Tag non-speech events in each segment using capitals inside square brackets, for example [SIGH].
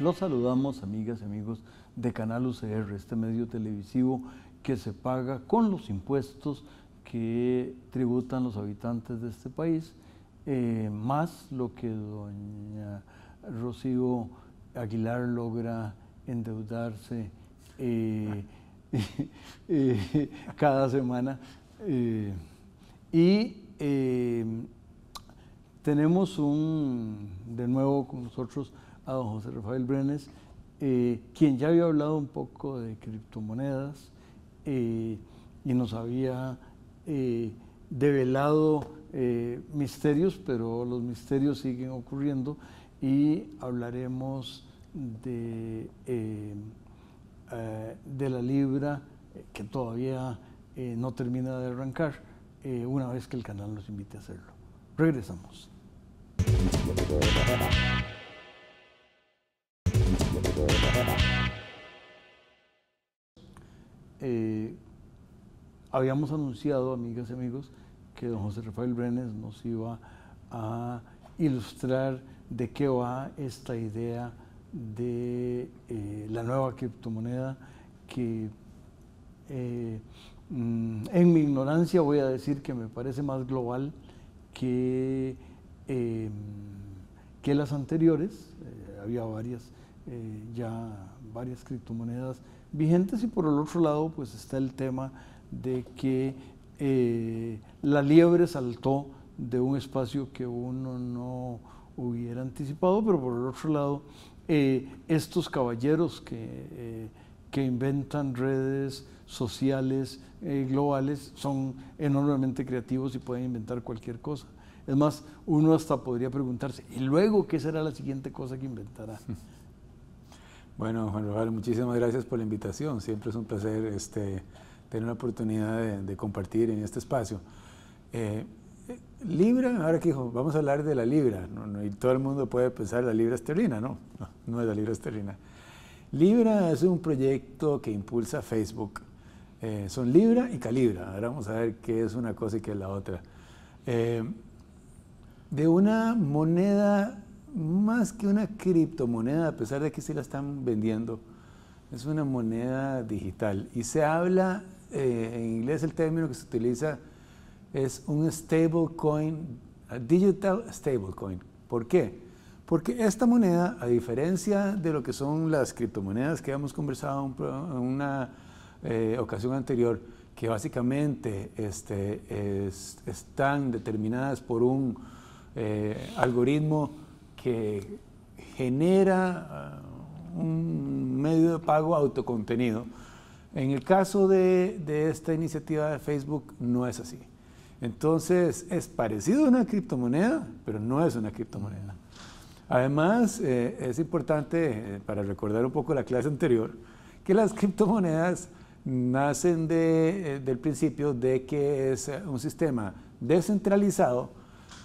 Los saludamos, amigas y amigos de Canal UCR, este medio televisivo que se paga con los impuestos que tributan los habitantes de este país, eh, más lo que doña Rocío Aguilar logra endeudarse eh, [LAUGHS] eh, cada semana. y tenemos un, de nuevo con nosotros a don José Rafael Brenes, quien ya había hablado un poco de criptomonedas, y nos había eh, develado eh, misterios, pero los misterios siguen ocurriendo y hablaremos de, eh, de la libra que todavía no termina de arrancar una vez que el canal nos invite a hacerlo. Regresamos. [LAUGHS] Eh, habíamos anunciado, amigas y amigos, que don José Rafael Brenes nos iba a ilustrar de qué va esta idea de eh, la nueva criptomoneda que eh, mm, en mi ignorancia voy a decir que me parece más global que, que las anteriores. había varias, ya varias criptomonedas vigentes y por el otro lado pues está el tema de que eh, la liebre saltó de un espacio que uno no hubiera anticipado, pero por el otro lado eh, estos caballeros que, eh, que, inventan redes sociales globales son enormemente creativos y pueden inventar cualquier cosa. Es más, uno hasta podría preguntarse, ¿y luego qué será la siguiente cosa que inventará? [LAUGHS] Bueno, Juan Rafael, muchísimas gracias por la invitación. Siempre es un placer este, tener la oportunidad de, compartir en este espacio. Eh, libra, ahora que vamos a hablar de la libra. y todo el mundo puede pensar la libra esterlina. No, no, no es la libra esterlina. Libra es un proyecto que impulsa Facebook. Eh, son Libra y Calibra. Ahora vamos a ver qué es una cosa y qué es la otra. Eh, de una moneda más que una criptomoneda, a pesar de que se la están vendiendo, es una moneda digital. Y se habla, eh, en inglés el término que se utiliza es un stablecoin, digital stablecoin. ¿Por qué? Porque esta moneda, a diferencia de lo que son las criptomonedas que hemos conversado en una eh, ocasión anterior, que básicamente este, están determinadas por un eh, algoritmo, que genera eh, un medio de pago autocontenido. En el caso de, esta iniciativa de Facebook no es así. Entonces es parecido a una criptomoneda, pero no es una criptomoneda. Además, eh, es importante, eh, para recordar un poco la clase anterior, que las criptomonedas nacen de, del principio de que es un sistema descentralizado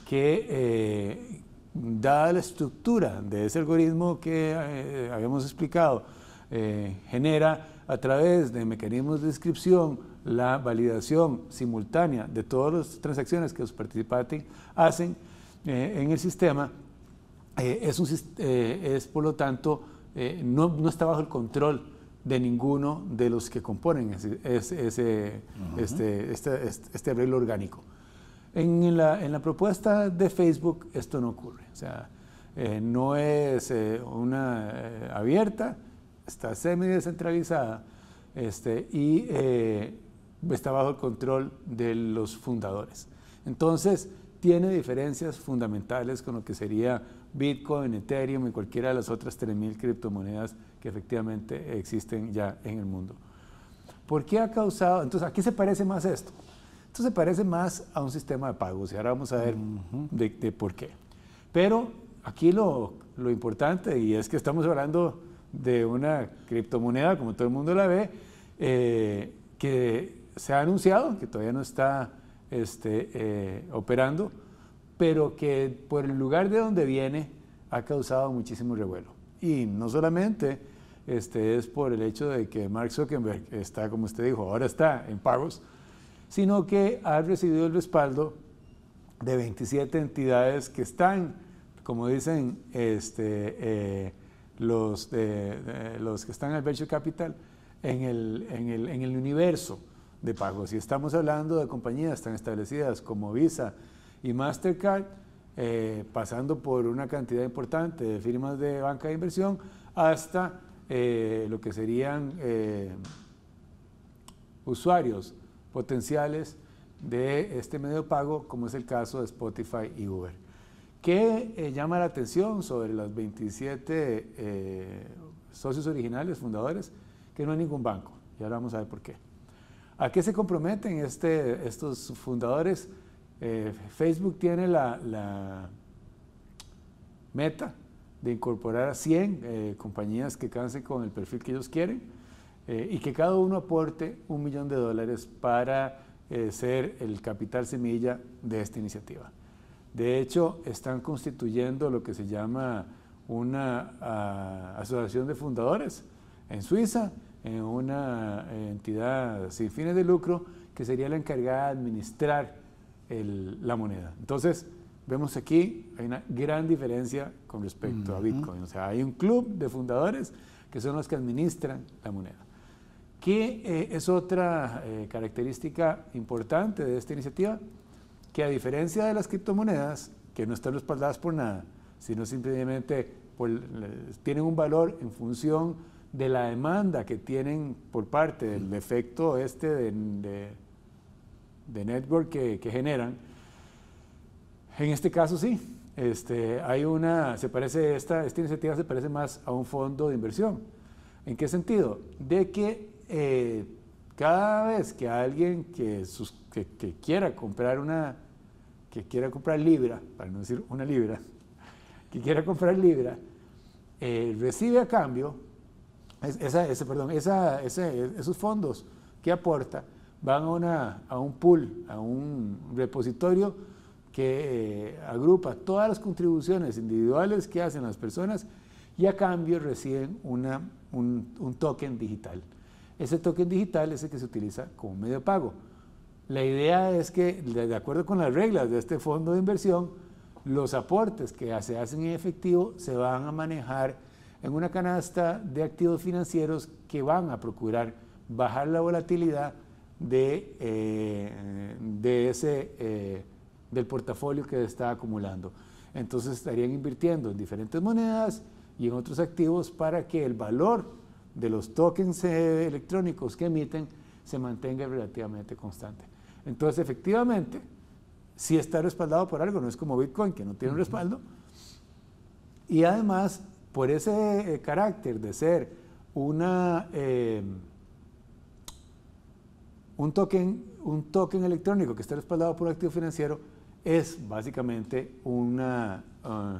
que, dada la estructura de ese algoritmo que eh, habíamos explicado, eh, genera a través de mecanismos de inscripción la validación simultánea de todas las transacciones que los participantes hacen eh, en el sistema, es, por lo tanto no, no, está bajo el control de ninguno de los que componen ese, este, este, este, este, arreglo orgánico. En la, propuesta de Facebook esto no ocurre. O sea, eh, no es eh, una eh, abierta, está semi-descentralizada este, y está bajo el control de los fundadores. Entonces, tiene diferencias fundamentales con lo que sería Bitcoin, Ethereum y cualquiera de las otras 3.000 criptomonedas que efectivamente existen ya en el mundo. ¿Por qué ha causado? Entonces, ¿a qué se parece más esto? se parece más a un sistema de pagos y ahora vamos a ver de, por qué. Pero aquí lo, importante y es que estamos hablando de una criptomoneda, como todo el mundo la ve, eh, que se ha anunciado, que todavía no está este, eh, operando, pero que por el lugar de donde viene ha causado muchísimo revuelo. Y no solamente este, es por el hecho de que Mark Zuckerberg está, como usted dijo, ahora está en pagos, sino que ha recibido el respaldo de 27 entidades que están, como dicen este, eh, los, que están en el Venture Capital, en el, universo de pagos. Y estamos hablando de compañías tan establecidas como Visa y Mastercard, eh, pasando por una cantidad importante de firmas de banca de inversión, hasta eh, lo que serían usuarios potenciales de este medio de pago, como es el caso de Spotify y Uber. ¿Qué eh, llama la atención sobre los 27 eh, socios originales, fundadores? Que no hay ningún banco. Y ahora vamos a ver por qué. ¿A qué se comprometen este, estos fundadores? Eh, Facebook tiene la, la, meta de incorporar a 100 compañías que cansen con el perfil que ellos quieren eh, y que cada uno aporte un millón de dólares para eh, ser el capital semilla de esta iniciativa. De hecho, están constituyendo lo que se llama una ah, asociación de fundadores en Suiza, en una eh, entidad sin fines de lucro que sería la encargada de administrar la moneda. Entonces, vemos aquí, hay una gran diferencia con respecto a Bitcoin. O sea, hay un club de fundadores que son los que administran la moneda que eh, es otra eh, característica importante de esta iniciativa, que a diferencia de las criptomonedas, que no están respaldadas por nada, sino simplemente eh, tienen un valor en función de la demanda que tienen por parte del efecto este de, network que, generan. En este caso sí, este, hay una, se parece esta, esta iniciativa se parece más a un fondo de inversión. ¿En qué sentido? De que eh, cada vez que alguien que, quiera comprar una, que quiera comprar libra, para no decir una libra, [LAUGHS] que quiera comprar libra, eh, recibe a cambio, ese, esos fondos que aporta van a, un pool, a un repositorio que eh, agrupa todas las contribuciones individuales que hacen las personas y a cambio reciben un token digital. Ese token digital es el que se utiliza como medio pago. La idea es que, de acuerdo con las reglas de este fondo de inversión, los aportes que se hacen en efectivo se van a manejar en una canasta de activos financieros que van a procurar bajar la volatilidad de, eh, de ese, eh, del portafolio que está acumulando. Entonces estarían invirtiendo en diferentes monedas y en otros activos para que el valor de los tokens eh, electrónicos que emiten se mantenga relativamente constante. Entonces, efectivamente, si está respaldado por algo, no es como Bitcoin, que no tiene un respaldo. Y además, por ese eh, carácter de ser una, eh, un, token, un token electrónico que está respaldado por un activo financiero, es básicamente una, ah,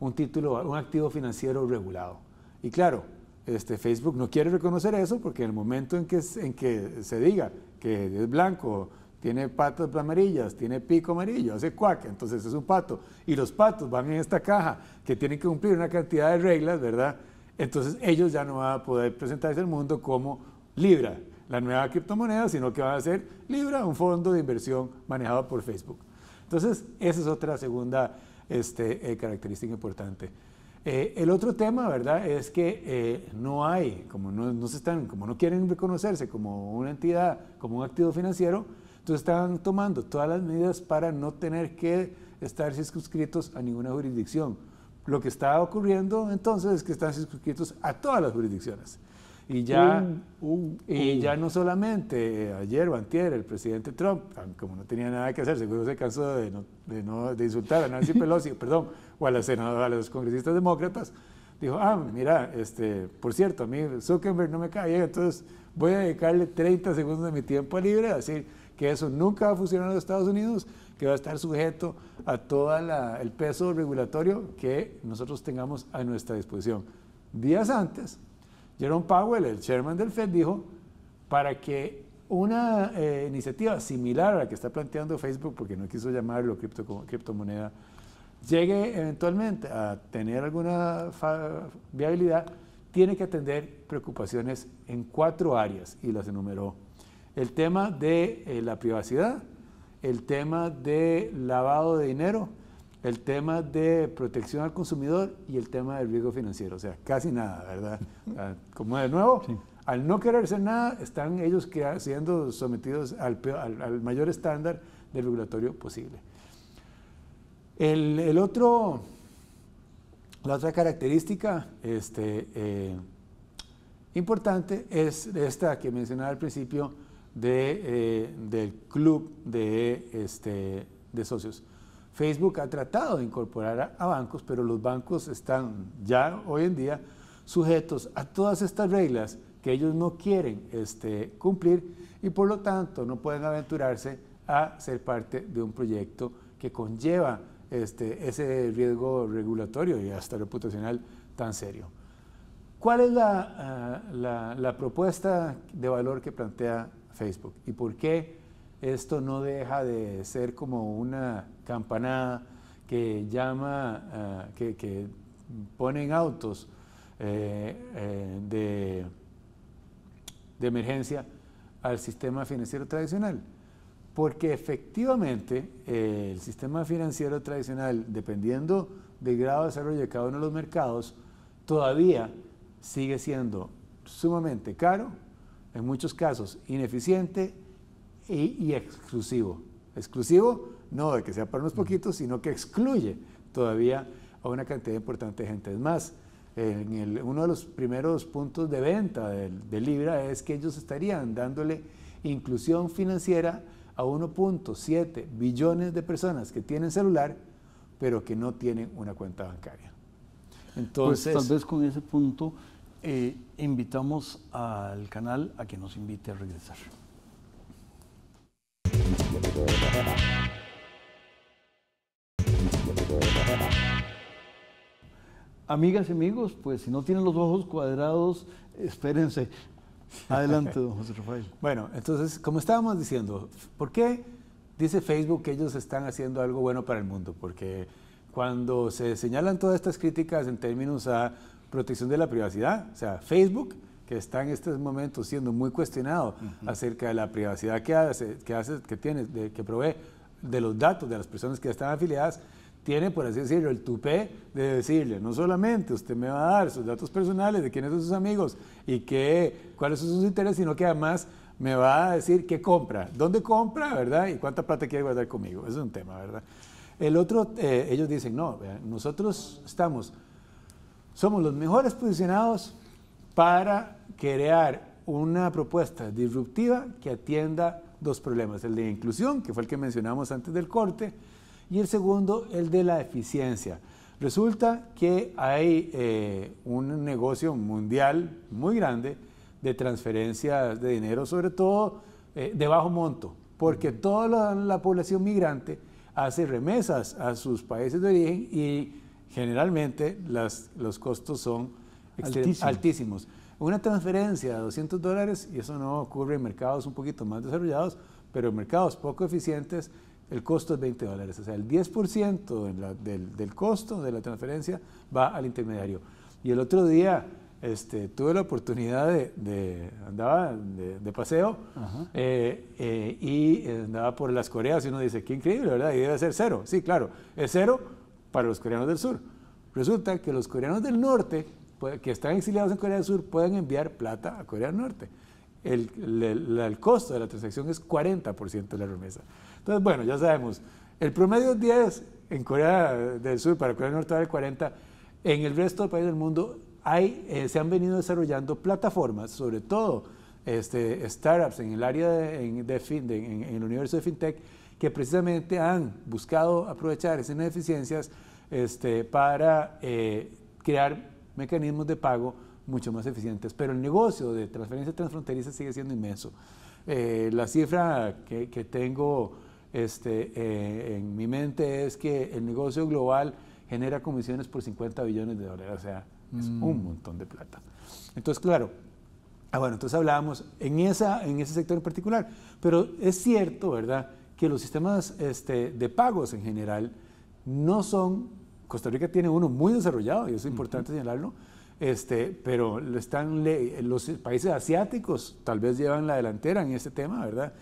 un título, un activo financiero regulado. Y claro, este, Facebook no quiere reconocer eso porque en el momento en que, se diga que es blanco, tiene patas amarillas, tiene pico amarillo, hace cuac, entonces es un pato. Y los patos van en esta caja que tienen que cumplir una cantidad de reglas, ¿verdad? Entonces ellos ya no van a poder presentarse al mundo como Libra, la nueva criptomoneda, sino que van a ser Libra, un fondo de inversión manejado por Facebook. Entonces, esa es otra segunda este, eh, característica importante. Eh, el otro tema, ¿verdad? Es que eh, no hay, como no, como no quieren reconocerse como una entidad, como un activo financiero, entonces están tomando todas las medidas para no tener que estar circunscritos a ninguna jurisdicción. Lo que está ocurriendo entonces es que están circunscritos a todas las jurisdicciones. Y ya, uh, y uh. ya no solamente eh, ayer o antier el presidente Trump, como no tenía nada que hacer, seguro se cansó de, no, de, insultar a Nancy [LAUGHS] Pelosi, perdón, o a, la senadora, a los congresistas demócratas, dijo, ah, mira, este, por cierto, a mí Zuckerberg no me cae entonces voy a dedicarle 30 segundos de mi tiempo libre a decir que eso nunca va a funcionar en los Estados Unidos, que va a estar sujeto a todo el peso regulatorio que nosotros tengamos a nuestra disposición. Días antes, Jerome Powell, el chairman del Fed, dijo, para que una eh, iniciativa similar a la que está planteando Facebook, porque no quiso llamarlo cripto, criptomoneda, llegue eventualmente a tener alguna viabilidad, tiene que atender preocupaciones en cuatro áreas y las enumeró. El tema de eh, la privacidad, el tema de lavado de dinero, el tema de protección al consumidor y el tema del riesgo financiero. O sea, casi nada, ¿verdad? como de nuevo, al no querer hacer nada, están ellos siendo sometidos al, mayor estándar de regulatorio posible. El, otro, la otra característica este, eh, importante es esta que mencionaba al principio eh, del club este, de socios. Facebook ha tratado de incorporar a, bancos, pero los bancos están ya hoy en día sujetos a todas estas reglas que ellos no quieren este, cumplir y por lo tanto no pueden aventurarse a ser parte de un proyecto que conlleva este, ese riesgo regulatorio y hasta reputacional tan serio. ¿Cuál es la eh, propuesta de valor que plantea Facebook y por qué esto no deja de ser como una campanada que llama, ah, que, ponen autos eh, eh, de, de emergencia al sistema financiero tradicional. Porque efectivamente eh, el sistema financiero tradicional, dependiendo del grado de desarrollo de cada uno de los mercados, todavía sigue siendo sumamente caro, en muchos casos ineficiente, y, exclusivo. Exclusivo no de que sea para unos poquitos, sino que excluye todavía a una cantidad importante de gente. Es más, en uno de los primeros puntos de venta de, Libra es que ellos estarían dándole inclusión financiera a 1.7 billones de personas que tienen celular, pero que no tienen una cuenta bancaria. Entonces, pues, tal vez con ese punto eh, invitamos al canal a que nos invite a regresar. Amigas y amigos, pues si no tienen los ojos cuadrados, espérense. Adelante, don José Rafael. [LAUGHS] bueno, entonces, como estábamos diciendo, ¿por qué dice Facebook que ellos están haciendo algo bueno para el mundo? Porque cuando se señalan todas estas críticas en términos a protección de la privacidad, o sea, Facebook que está en estos momentos siendo muy cuestionado acerca de la privacidad que hace, que, hace, que tiene, que provee de los datos de las personas que están afiliadas, tiene, por así decirlo, el tupé de decirle, no solamente usted me va a dar sus datos personales, de quiénes son sus amigos y qué, cuáles son sus intereses, sino que además me va a decir qué compra, dónde compra, ¿verdad? Y cuánta plata quiere guardar conmigo. Eso es un tema, ¿verdad? El otro, eh, ellos dicen, no, nosotros estamos, somos los mejores posicionados para crear una propuesta disruptiva que atienda dos problemas, el de inclusión, que fue el que mencionamos antes del corte, y el segundo, el de la eficiencia. Resulta que hay eh, un negocio mundial muy grande de transferencias de dinero, sobre todo eh, de bajo monto, porque toda la, población migrante hace remesas a sus países de origen y generalmente los costos son altísimos. Una transferencia de 200 dólares, y eso no ocurre en mercados un poquito más desarrollados, pero en mercados poco eficientes, el costo es 20 dólares. O sea, el 10% del, costo de la transferencia va al intermediario. Y el otro día este, tuve la oportunidad de, andaba de, paseo eh, eh, y andaba por las Coreas y uno dice, qué increíble, ¿verdad? Y debe ser cero. Sí, claro, es cero para los coreanos del sur. Resulta que los coreanos del norte que están exiliados en Corea del Sur pueden enviar plata a Corea del Norte. El, el, costo de la transacción es 40% de la remesa. Entonces, bueno, ya sabemos, el promedio es 10 en Corea del Sur, para Corea del Norte vale 40. En el resto del país del mundo hay, eh, se han venido desarrollando plataformas, sobre todo este, startups en el área de, en, en, el universo de fintech, que precisamente han buscado aprovechar esas ineficiencias este, para eh, crear mecanismos de pago mucho más eficientes. Pero el negocio de transferencia transfronteriza sigue siendo inmenso. Eh, la cifra que, tengo este, eh, en mi mente es que el negocio global genera comisiones por 50 billones de dólares, o sea, es mm. un montón de plata. Entonces, claro, ah, bueno, entonces hablábamos en, esa, en ese sector en particular, pero es cierto, ¿verdad?, que los sistemas este, de pagos en general no son Costa Rica tiene uno muy desarrollado, y es importante señalarlo, este, pero están los países asiáticos tal vez llevan la delantera en este tema, ¿verdad?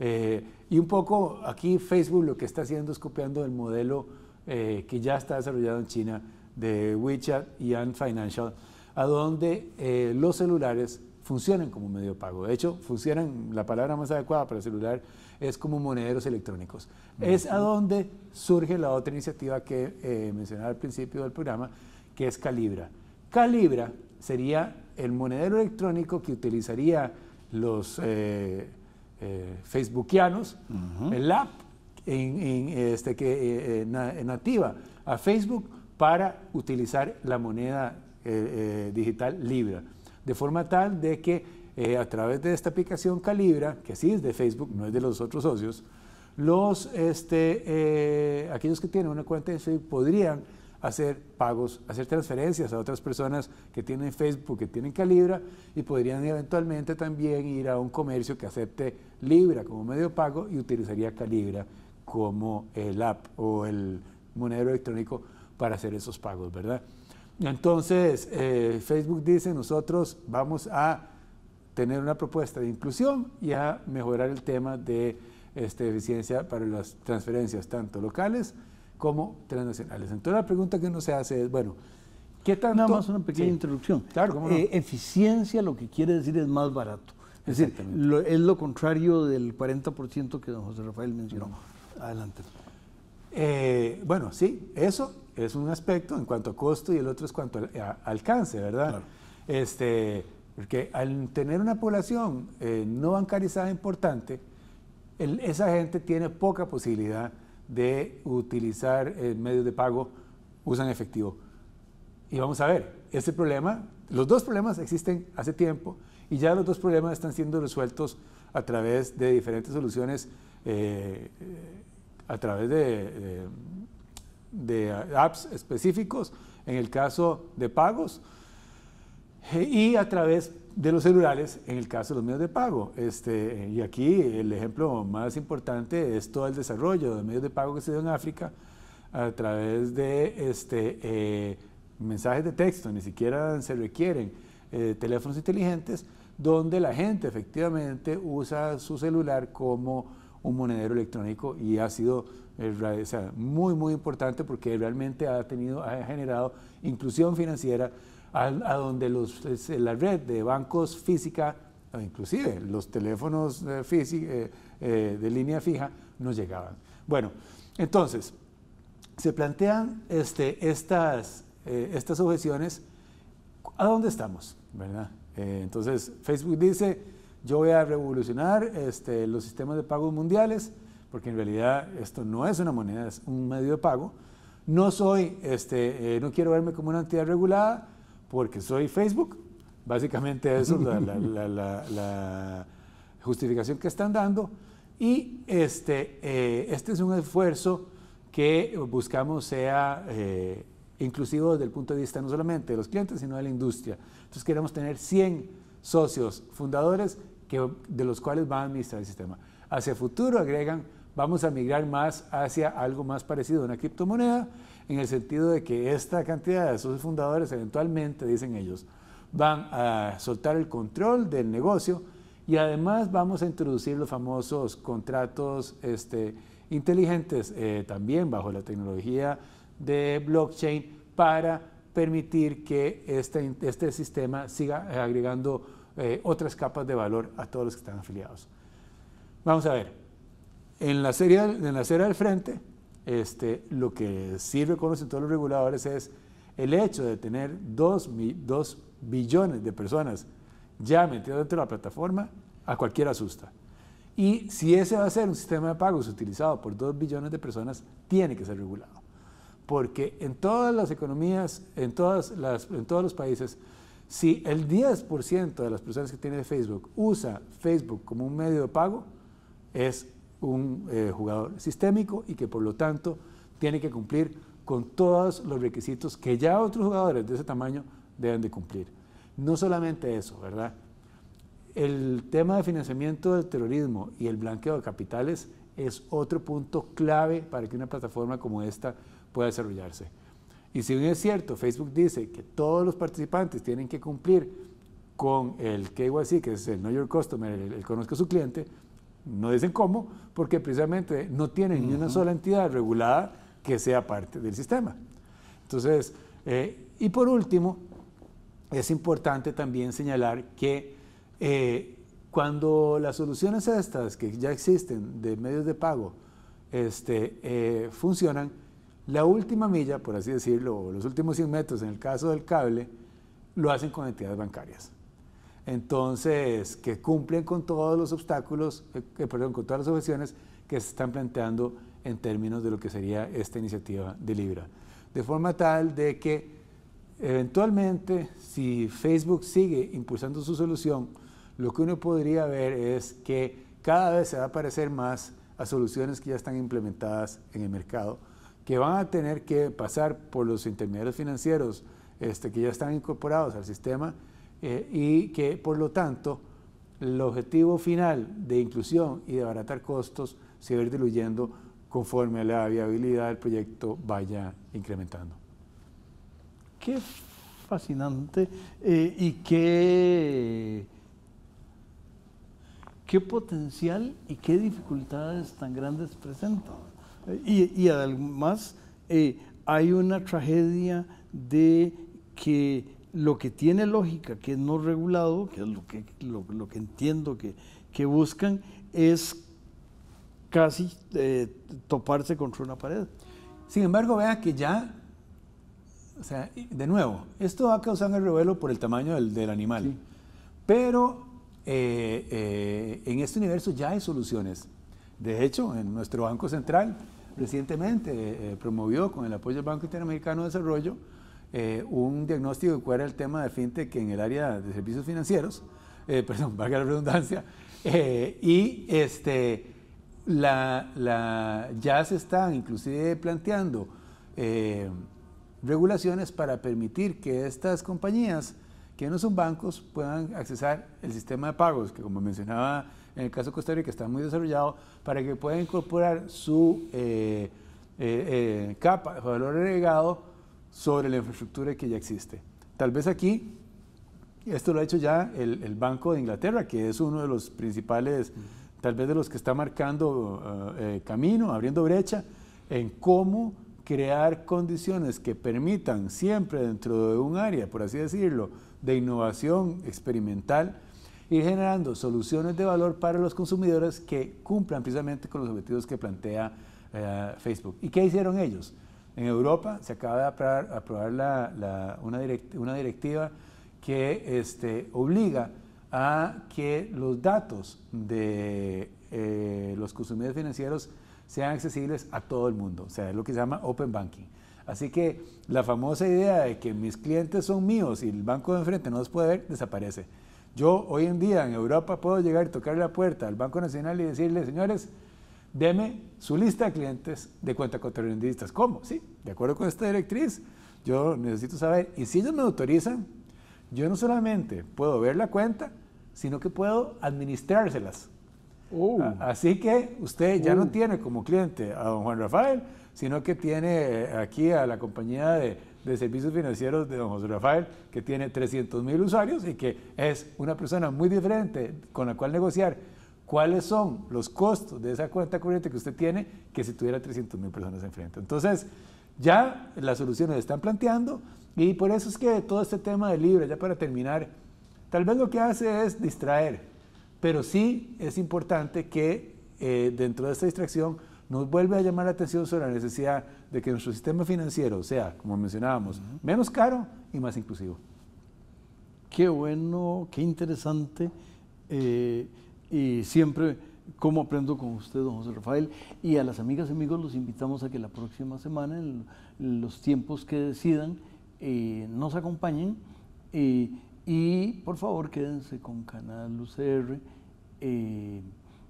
Eh, y un poco aquí Facebook lo que está haciendo es copiando el modelo eh, que ya está desarrollado en China de WeChat y Ant Financial, a donde eh, los celulares funcionan como medio pago. De hecho, funcionan, la palabra más adecuada para celular es como monederos electrónicos. Es a donde surge la otra iniciativa que eh, mencionaba al principio del programa, que es Calibra. Calibra sería el monedero electrónico que utilizaría los eh, eh, facebookianos, el app en, este, eh, nativa a Facebook para utilizar la moneda digital Libra de forma tal de que eh, a través de esta aplicación Calibra, que sí es de Facebook, no es de los otros socios, los, este, eh, aquellos que tienen una cuenta de Facebook podrían hacer pagos, hacer transferencias a otras personas que tienen Facebook, que tienen Calibra, y podrían eventualmente también ir a un comercio que acepte Libra como medio de pago y utilizaría Calibra como el app o el monedero electrónico para hacer esos pagos, ¿verdad? Entonces, eh, Facebook dice, nosotros vamos a tener una propuesta de inclusión y a mejorar el tema de este, eficiencia para las transferencias, tanto locales como transnacionales. Entonces, la pregunta que uno se hace es, bueno, ¿qué tanto? Nada más una pequeña introducción. Claro, eh, eficiencia lo que quiere decir es más barato. Es decir, es lo contrario del 40% que don José Rafael mencionó. Adelante. Eh, bueno, sí, eso es un aspecto en cuanto a costo y el otro es cuanto a, alcance, ¿verdad? Este, porque al tener una población eh, no bancarizada importante, esa gente tiene poca posibilidad de utilizar eh, medios de pago, usan efectivo. Y vamos a ver, ese problema, los dos problemas existen hace tiempo y ya los dos problemas están siendo resueltos a través de diferentes soluciones, eh, a través de de apps específicos, en el caso de pagos, y a través de los celulares, en el caso de los medios de pago. Este, y aquí el ejemplo más importante es todo el desarrollo de medios de pago que se dio en África a través de este, eh, mensajes de texto, ni siquiera se requieren eh, teléfonos inteligentes, donde la gente efectivamente usa su celular como un monedero electrónico y ha sido eh, muy, muy importante porque realmente ha, tenido, ha generado inclusión financiera a, donde los, la red de bancos física, inclusive los teléfonos eh, físicos eh, de línea fija, no llegaban. Bueno, entonces, se plantean este, estas, estas objeciones, ¿a dónde estamos? entonces, Facebook dice, yo voy a revolucionar este, los sistemas de pagos mundiales, porque en realidad esto no es una moneda, es un medio de pago. No soy, este, eh, no quiero verme como una entidad regulada, porque soy Facebook. Básicamente eso es la, justificación que están dando. Y este, eh, este es un esfuerzo que buscamos sea eh, inclusivo desde el punto de vista no solamente de los clientes, sino de la industria. Entonces queremos tener 100 socios fundadores de los cuales va a administrar el sistema. Hacia futuro agregan, vamos a migrar más hacia algo más parecido a una criptomoneda, en el sentido de que esta cantidad de sus fundadores eventualmente, dicen ellos, van a soltar el control del negocio y además vamos a introducir los famosos contratos este, inteligentes eh, también bajo la tecnología de blockchain para permitir que este, este sistema siga agregando eh, otras capas de valor a todos los que están afiliados. Vamos a ver, en la, serie, en la acera del frente, este, lo que sí reconocen todos los reguladores es el hecho de tener 2 dos, billones de personas ya metidas dentro de la plataforma, a cualquier asusta. Y si ese va a ser un sistema de pagos utilizado por 2 billones de personas, tiene que ser regulado. Porque en todas las economías, en, todas las, en todos los países, si el 10% de las personas que tiene Facebook usa Facebook como un medio de pago, es un eh, jugador sistémico y que por lo tanto tiene que cumplir con todos los requisitos que ya otros jugadores de ese tamaño deben de cumplir. No solamente eso, ¿verdad? El tema de financiamiento del terrorismo y el blanqueo de capitales es otro punto clave para que una plataforma como esta pueda desarrollarse. Y si bien es cierto, Facebook dice que todos los participantes tienen que cumplir con el KYC, que es el Know Your Customer, el, conozco a su cliente, no dicen cómo, porque precisamente no tienen ni una sola entidad regulada que sea parte del sistema. Entonces, eh, y por último, es importante también señalar que eh, cuando las soluciones estas que ya existen de medios de pago este, eh, funcionan, la última milla, por así decirlo, o los últimos 100 metros en el caso del cable, lo hacen con entidades bancarias. Entonces, que cumplen con todos los obstáculos, eh, eh, perdón, con todas las objeciones que se están planteando en términos de lo que sería esta iniciativa de Libra. De forma tal de que eventualmente, si Facebook sigue impulsando su solución, lo que uno podría ver es que cada vez se va a parecer más a soluciones que ya están implementadas en el mercado que van a tener que pasar por los intermediarios financieros este, que ya están incorporados al sistema eh, y que, por lo tanto, el objetivo final de inclusión y de abaratar costos se va a ir diluyendo conforme la viabilidad del proyecto vaya incrementando. Qué fascinante eh, y qué, qué potencial y qué dificultades tan grandes presentan. Y, además eh, hay una tragedia de que lo que tiene lógica, que es no regulado, que es lo que, lo, que entiendo que, buscan, es casi eh, toparse contra una pared. Sin embargo, vea que ya, o sea, de nuevo, esto va a causar el revuelo por el tamaño del, animal. Pero eh, en este universo ya hay soluciones. De hecho, en nuestro Banco Central recientemente eh, eh, promovió con el apoyo del Banco Interamericano de Desarrollo eh, un diagnóstico de cuál era el tema de fintech en el área de servicios financieros, [LAUGHS] perdón, valga la redundancia, y este, la, ya se están inclusive planteando regulaciones para permitir que estas compañías que no son bancos puedan accesar el sistema de pagos, que como mencionaba en el caso de que está muy desarrollado, para que pueda incorporar su eh, eh, eh, capa de valor agregado sobre la infraestructura que ya existe. Tal vez aquí, esto lo ha hecho ya el, Banco de Inglaterra, que es uno de los principales, tal vez de los que está marcando camino, abriendo brecha en cómo crear condiciones que permitan siempre dentro de un área, por así decirlo, de innovación experimental, ir generando soluciones de valor para los consumidores que cumplan precisamente con los objetivos que plantea eh, Facebook. ¿Y qué hicieron ellos? En Europa se acaba de aprobar, una, directiva que este, obliga a que los datos de eh, los consumidores financieros sean accesibles a todo el mundo. O sea, es lo que se llama Open Banking. Así que la famosa idea de que mis clientes son míos y el banco de enfrente no los puede ver desaparece. Yo hoy en día en Europa puedo llegar y tocar la puerta al Banco Nacional y decirle, señores, deme su lista de clientes de cuenta contrarrendistas. ¿Cómo? Sí, de acuerdo con esta directriz, yo necesito saber. Y si ellos me autorizan, yo no solamente puedo ver la cuenta, sino que puedo administrárselas. Uh. Así que usted ya no uh. tiene como cliente a don Juan Rafael, sino que tiene eh, aquí a la compañía de de servicios financieros de don José Rafael, que tiene 300 mil usuarios y que es una persona muy diferente con la cual negociar cuáles son los costos de esa cuenta corriente que usted tiene que si tuviera 300 mil personas enfrente. Entonces, ya las soluciones están planteando y por eso es que todo este tema de libre ya para terminar, tal vez lo que hace es distraer, pero sí es importante que eh, dentro de esta distracción nos vuelve a llamar la atención sobre la necesidad de que nuestro sistema financiero sea, como mencionábamos, menos caro y más inclusivo. Qué bueno, qué interesante. Eh, y siempre, como aprendo con usted, don José Rafael. Y a las amigas y amigos los invitamos a que la próxima semana, en los tiempos que decidan, eh, nos acompañen. Eh, y por favor, quédense con Canal UCR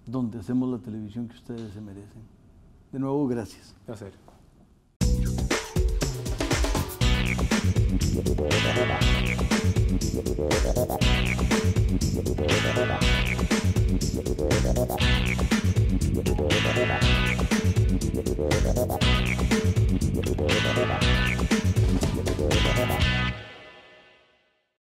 donde hacemos la televisión que ustedes se merecen. De nuevo, gracias. Placer.